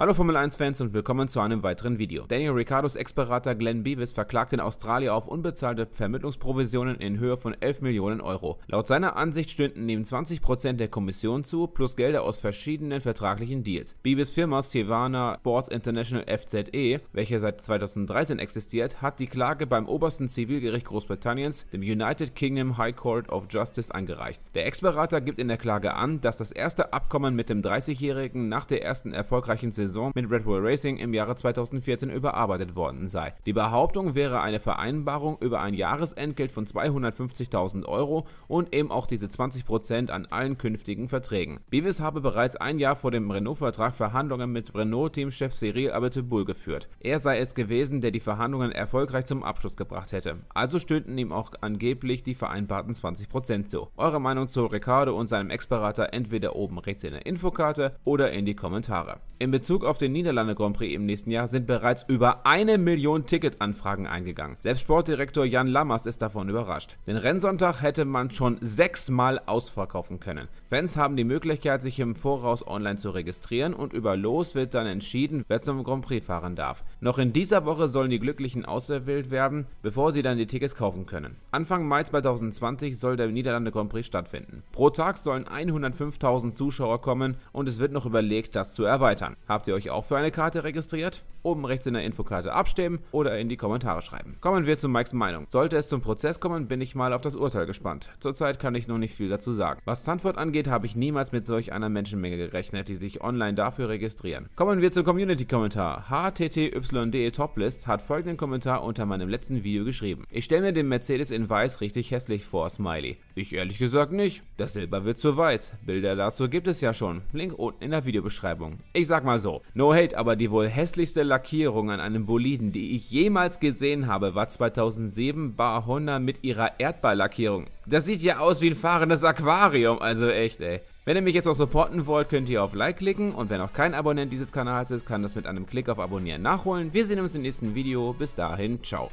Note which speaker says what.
Speaker 1: Hallo Formel 1-Fans und willkommen zu einem weiteren Video. Daniel Ricciardos Ex-Berater Glenn Beavis verklagt in Australien auf unbezahlte Vermittlungsprovisionen in Höhe von 11 Millionen Euro. Laut seiner Ansicht stünden neben 20% der Kommission zu, plus Gelder aus verschiedenen vertraglichen Deals. Beavis Firma Sivana Sports International FZE, welche seit 2013 existiert, hat die Klage beim obersten Zivilgericht Großbritanniens, dem United Kingdom High Court of Justice, angereicht. Der Ex-Berater gibt in der Klage an, dass das erste Abkommen mit dem 30-Jährigen nach der ersten erfolgreichen Saison Saison mit Red Bull Racing im Jahre 2014 überarbeitet worden sei. Die Behauptung wäre eine Vereinbarung über ein Jahresentgelt von 250.000 Euro und eben auch diese 20% an allen künftigen Verträgen. Beavis habe bereits ein Jahr vor dem Renault-Vertrag Verhandlungen mit Renault-Teamchef Cyril Abiteboul geführt. Er sei es gewesen, der die Verhandlungen erfolgreich zum Abschluss gebracht hätte. Also stünden ihm auch angeblich die vereinbarten 20% zu. Eure Meinung zu Ricardo und seinem Ex-Berater entweder oben rechts in der Infokarte oder in die Kommentare. In Bezug Bezug auf den Niederlande Grand Prix im nächsten Jahr sind bereits über eine Million Ticketanfragen eingegangen. Selbst Sportdirektor Jan Lammers ist davon überrascht. Den Rennsonntag hätte man schon sechsmal ausverkaufen können. Fans haben die Möglichkeit, sich im Voraus online zu registrieren und über Los wird dann entschieden, wer zum Grand Prix fahren darf. Noch in dieser Woche sollen die Glücklichen auserwählt werden, bevor sie dann die Tickets kaufen können. Anfang Mai 2020 soll der Niederlande Grand Prix stattfinden. Pro Tag sollen 105.000 Zuschauer kommen und es wird noch überlegt, das zu erweitern. Habt ihr euch auch für eine Karte registriert? Oben rechts in der Infokarte abstimmen oder in die Kommentare schreiben. Kommen wir zu Mikes Meinung. Sollte es zum Prozess kommen, bin ich mal auf das Urteil gespannt. Zurzeit kann ich noch nicht viel dazu sagen. Was Sanford angeht, habe ich niemals mit solch einer Menschenmenge gerechnet, die sich online dafür registrieren. Kommen wir zum Community-Kommentar. HTTYD Toplist hat folgenden Kommentar unter meinem letzten Video geschrieben. Ich stelle mir den Mercedes in weiß richtig hässlich vor, Smiley. Ich ehrlich gesagt nicht. Das Silber wird zu weiß. Bilder dazu gibt es ja schon. Link unten in der Videobeschreibung. Ich sag mal so, No hate, aber die wohl hässlichste Lackierung an einem Boliden, die ich jemals gesehen habe, war 2007 Bar Honda mit ihrer Erdballlackierung. Das sieht ja aus wie ein fahrendes Aquarium, also echt ey. Wenn ihr mich jetzt noch supporten wollt, könnt ihr auf Like klicken und wer noch kein Abonnent dieses Kanals ist, kann das mit einem Klick auf Abonnieren nachholen. Wir sehen uns im nächsten Video. Bis dahin, ciao.